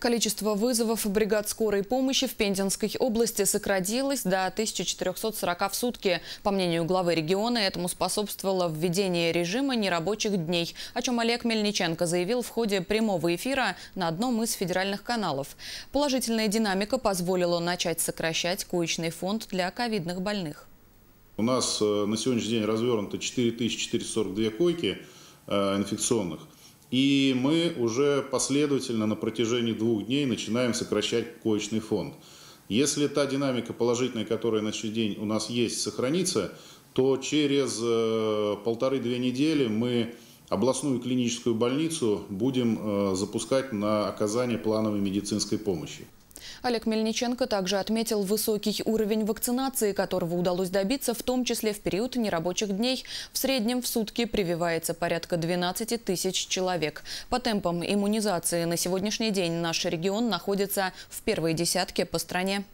Количество вызовов бригад скорой помощи в Пензенской области сократилось до 1440 в сутки. По мнению главы региона, этому способствовало введение режима нерабочих дней, о чем Олег Мельниченко заявил в ходе прямого эфира на одном из федеральных каналов. Положительная динамика позволила начать сокращать коечный фонд для ковидных больных. У нас э, на сегодняшний день развернуто 4442 койки э, инфекционных – и мы уже последовательно на протяжении двух дней начинаем сокращать коечный фонд. Если та динамика положительная, которая на сегодняшний день у нас есть, сохранится, то через э, полторы-две недели мы областную клиническую больницу будем э, запускать на оказание плановой медицинской помощи. Олег Мельниченко также отметил высокий уровень вакцинации, которого удалось добиться, в том числе в период нерабочих дней. В среднем в сутки прививается порядка 12 тысяч человек. По темпам иммунизации на сегодняшний день наш регион находится в первой десятке по стране.